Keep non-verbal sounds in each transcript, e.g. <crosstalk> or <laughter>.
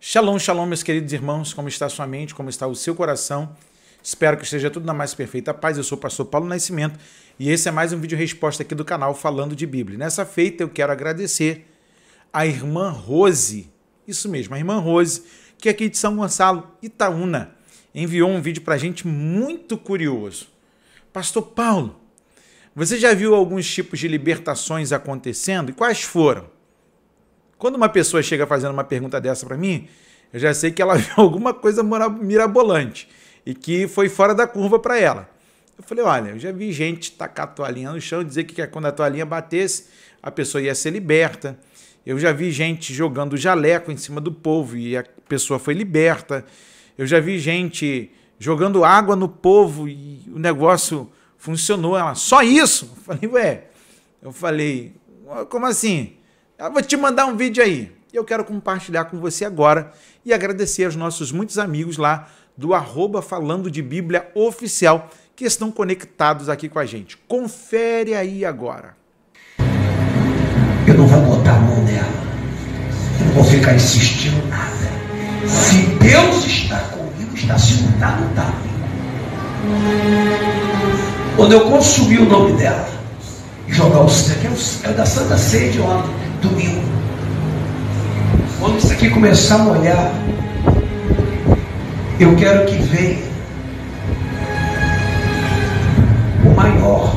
Shalom, shalom, meus queridos irmãos, como está a sua mente, como está o seu coração? Espero que esteja tudo na mais perfeita paz. Eu sou o pastor Paulo Nascimento e esse é mais um vídeo resposta aqui do canal falando de Bíblia. Nessa feita eu quero agradecer a irmã Rose, isso mesmo, a irmã Rose, que é aqui de São Gonçalo, Itaúna, enviou um vídeo para a gente muito curioso. Pastor Paulo, você já viu alguns tipos de libertações acontecendo e quais foram? Quando uma pessoa chega fazendo uma pergunta dessa para mim, eu já sei que ela <laughs> viu alguma coisa mirabolante e que foi fora da curva para ela. Eu falei, olha, eu já vi gente tacar a toalhinha no chão, dizer que quando a toalhinha batesse, a pessoa ia ser liberta. Eu já vi gente jogando jaleco em cima do povo e a pessoa foi liberta. Eu já vi gente jogando água no povo e o negócio funcionou. Ela, só isso? Eu falei, ué. Eu falei, como assim? Eu vou te mandar um vídeo aí. Eu quero compartilhar com você agora e agradecer aos nossos muitos amigos lá do arroba falando de Bíblia oficial que estão conectados aqui com a gente. Confere aí agora. Eu não vou botar a mão nela. Eu não vou ficar insistindo nada. Se Deus está comigo, está se não está, Quando eu consumi o nome dela, jogar o sangue, é, é da Santa Sede ontem domingo. Quando isso aqui começar a molhar, eu quero que venha o maior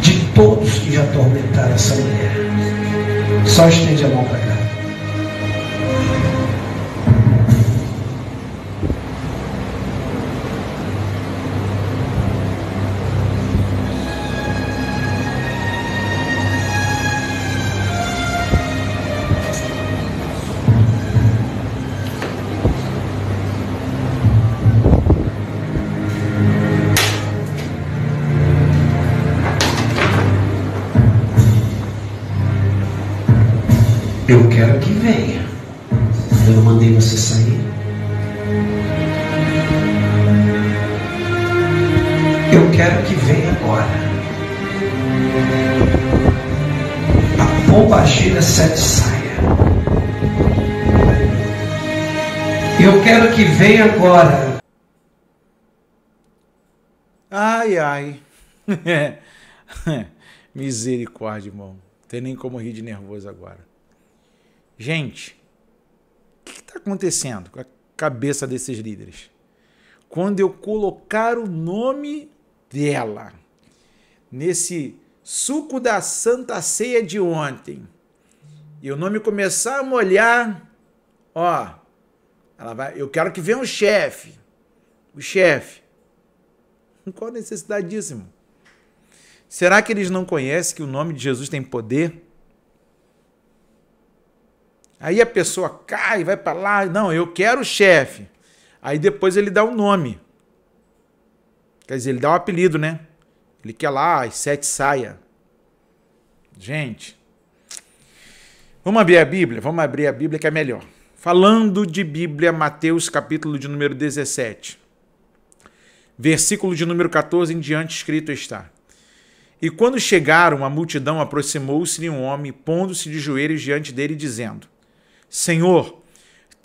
de todos que já atormentaram essa mulher. Só estende a mão para cá. quero que venha. Eu não mandei você sair. Eu quero que venha agora. A pomba gira sete saia. Eu quero que venha agora. Ai, ai. <laughs> Misericórdia, irmão. Não tem nem como rir de nervoso agora. Gente, o que está acontecendo com a cabeça desses líderes? Quando eu colocar o nome dela nesse suco da Santa Ceia de ontem e o nome começar a molhar, ó, ela vai, eu quero que venha o chefe, o chefe. <laughs> Qual a necessidade disso, irmão? Será que eles não conhecem que o nome de Jesus tem poder? Aí a pessoa cai, vai para lá, não, eu quero chefe. Aí depois ele dá um nome. Quer dizer, ele dá um apelido, né? Ele quer lá as sete saia. Gente, vamos abrir a Bíblia? Vamos abrir a Bíblia que é melhor. Falando de Bíblia, Mateus capítulo de número 17. Versículo de número 14 em diante escrito está. E quando chegaram, a multidão aproximou-se de um homem, pondo-se de joelhos diante dele, dizendo: Senhor,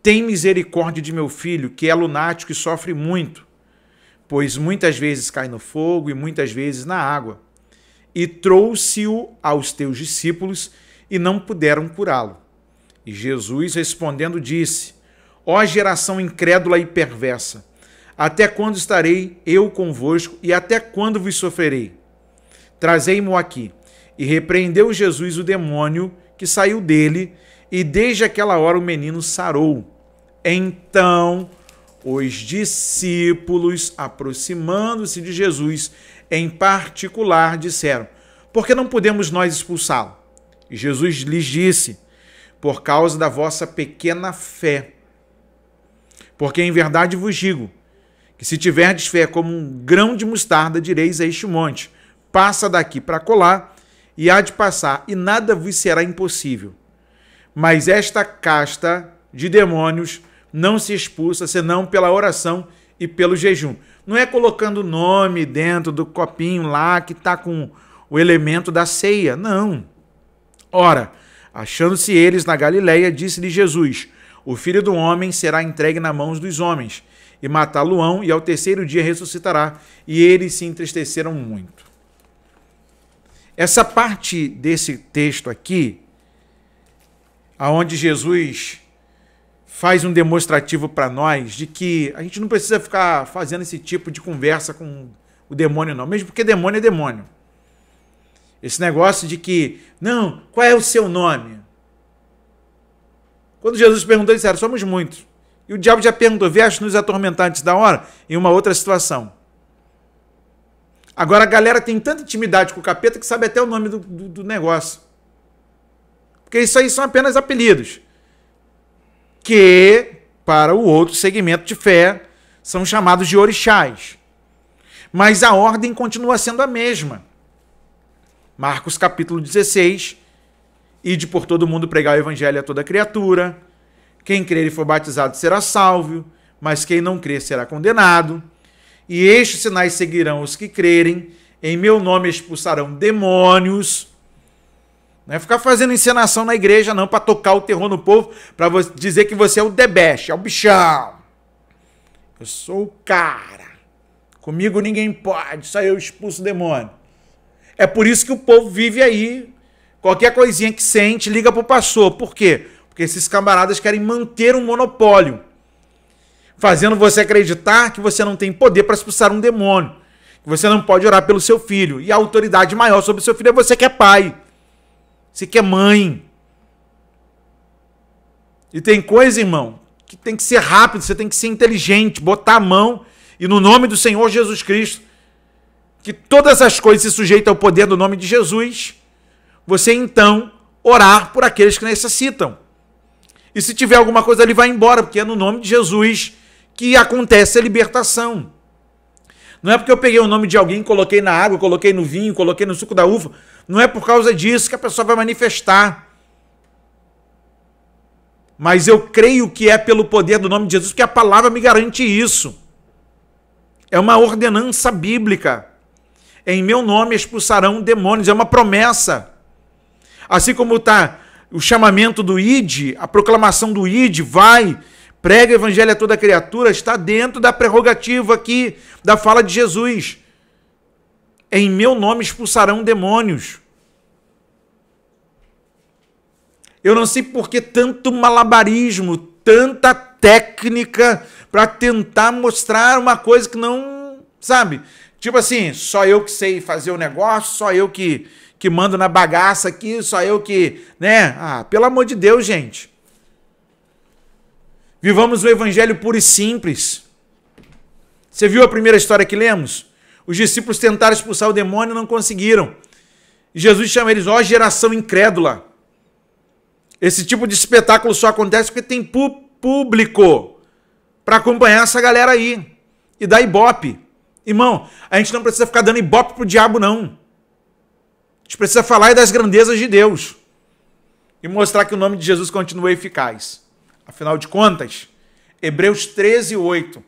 tem misericórdia de meu filho, que é lunático e sofre muito, pois muitas vezes cai no fogo e muitas vezes na água. E trouxe-o aos teus discípulos e não puderam curá-lo. E Jesus respondendo disse: Ó geração incrédula e perversa, até quando estarei eu convosco e até quando vos sofrerei? Trazei-mo aqui. E repreendeu Jesus o demônio que saiu dele e desde aquela hora o menino sarou. Então os discípulos, aproximando-se de Jesus, em particular, disseram: Por que não podemos nós expulsá-lo? E Jesus lhes disse: Por causa da vossa pequena fé. Porque em verdade vos digo que se tiverdes fé como um grão de mostarda, direis a este monte: Passa daqui para colar, e há de passar, e nada vos será impossível. Mas esta casta de demônios não se expulsa senão pela oração e pelo jejum. Não é colocando o nome dentro do copinho lá que está com o elemento da ceia, não. Ora, achando-se eles na Galileia, disse-lhe Jesus: O filho do homem será entregue nas mãos dos homens, e matá-lo-ão, e ao terceiro dia ressuscitará. E eles se entristeceram muito. Essa parte desse texto aqui aonde Jesus faz um demonstrativo para nós de que a gente não precisa ficar fazendo esse tipo de conversa com o demônio não, mesmo porque demônio é demônio. Esse negócio de que, não, qual é o seu nome? Quando Jesus perguntou, disseram, somos muitos. E o diabo já perguntou, vieste nos atormentar antes da hora? Em uma outra situação. Agora a galera tem tanta intimidade com o capeta que sabe até o nome do, do, do negócio. Porque isso aí são apenas apelidos. Que, para o outro segmento de fé, são chamados de orixás. Mas a ordem continua sendo a mesma. Marcos capítulo 16. E de por todo mundo pregar o evangelho a toda criatura. Quem crer e for batizado será salvo, mas quem não crer será condenado. E estes sinais seguirão os que crerem. Em meu nome expulsarão demônios não é ficar fazendo encenação na igreja, não, para tocar o terror no povo, para dizer que você é o debeste, é o bichão. Eu sou o cara. Comigo ninguém pode, só eu expulso o demônio. É por isso que o povo vive aí. Qualquer coisinha que sente, liga pro pastor. Por quê? Porque esses camaradas querem manter um monopólio, fazendo você acreditar que você não tem poder para expulsar um demônio, que você não pode orar pelo seu filho. E a autoridade maior sobre o seu filho é você que é pai. Você quer é mãe. E tem coisa, irmão, que tem que ser rápido, você tem que ser inteligente, botar a mão e no nome do Senhor Jesus Cristo, que todas as coisas se sujeitam ao poder do nome de Jesus, você então orar por aqueles que necessitam. E se tiver alguma coisa ali, vai embora, porque é no nome de Jesus que acontece a libertação. Não é porque eu peguei o nome de alguém, coloquei na água, coloquei no vinho, coloquei no suco da uva, não é por causa disso que a pessoa vai manifestar. Mas eu creio que é pelo poder do nome de Jesus, que a palavra me garante isso. É uma ordenança bíblica. Em meu nome expulsarão demônios. É uma promessa. Assim como está o chamamento do ID, a proclamação do ID, vai, prega o evangelho a toda criatura, está dentro da prerrogativa aqui da fala de Jesus. Em meu nome expulsarão demônios. Eu não sei por que tanto malabarismo, tanta técnica para tentar mostrar uma coisa que não, sabe? Tipo assim, só eu que sei fazer o negócio, só eu que que mando na bagaça aqui, só eu que, né? Ah, pelo amor de Deus, gente. Vivamos o evangelho puro e simples. Você viu a primeira história que lemos? Os discípulos tentaram expulsar o demônio e não conseguiram. Jesus chama eles, ó, oh, geração incrédula. Esse tipo de espetáculo só acontece porque tem público para acompanhar essa galera aí e dar ibope. Irmão, a gente não precisa ficar dando ibope pro diabo, não. A gente precisa falar das grandezas de Deus e mostrar que o nome de Jesus continua eficaz. Afinal de contas, Hebreus 13, 8,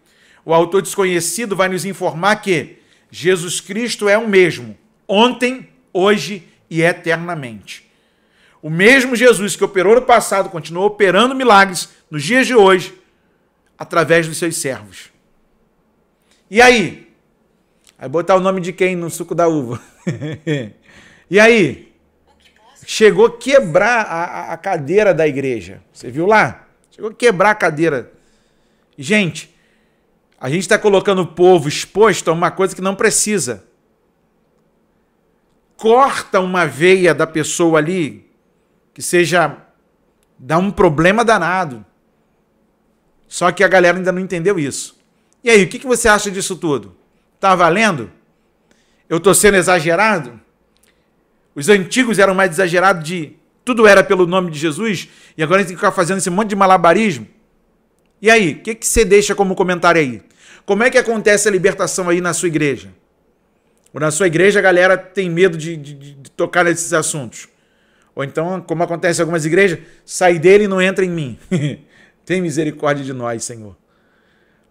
o autor desconhecido vai nos informar que Jesus Cristo é o mesmo, ontem, hoje e eternamente. O mesmo Jesus que operou no passado continua operando milagres nos dias de hoje através dos seus servos. E aí? Aí botar o nome de quem no suco da uva? <laughs> e aí? Chegou a quebrar a, a cadeira da igreja. Você viu lá? Chegou a quebrar a cadeira. Gente, a gente está colocando o povo exposto a uma coisa que não precisa. Corta uma veia da pessoa ali, que seja. dá um problema danado. Só que a galera ainda não entendeu isso. E aí, o que, você acha disso tudo? Tá valendo? Eu estou sendo exagerado? Os antigos eram mais exagerados de tudo era pelo nome de Jesus e agora a gente tem que ficar fazendo esse monte de malabarismo? E aí, o que você deixa como comentário aí? Como é que acontece a libertação aí na sua igreja? Ou na sua igreja a galera tem medo de, de, de tocar nesses assuntos. Ou então, como acontece em algumas igrejas, sai dele e não entra em mim. <laughs> tem misericórdia de nós, Senhor.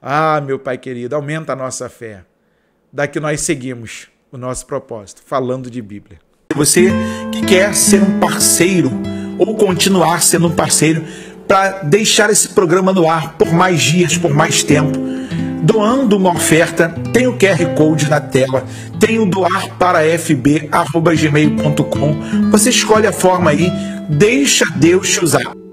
Ah, meu Pai querido, aumenta a nossa fé. Daqui nós seguimos o nosso propósito, falando de Bíblia. Você que quer ser um parceiro ou continuar sendo um parceiro para deixar esse programa no ar por mais dias, por mais tempo doando uma oferta, tem o QR Code na tela, tem o doar para fb.gmail.com. Você escolhe a forma aí, deixa Deus te usar.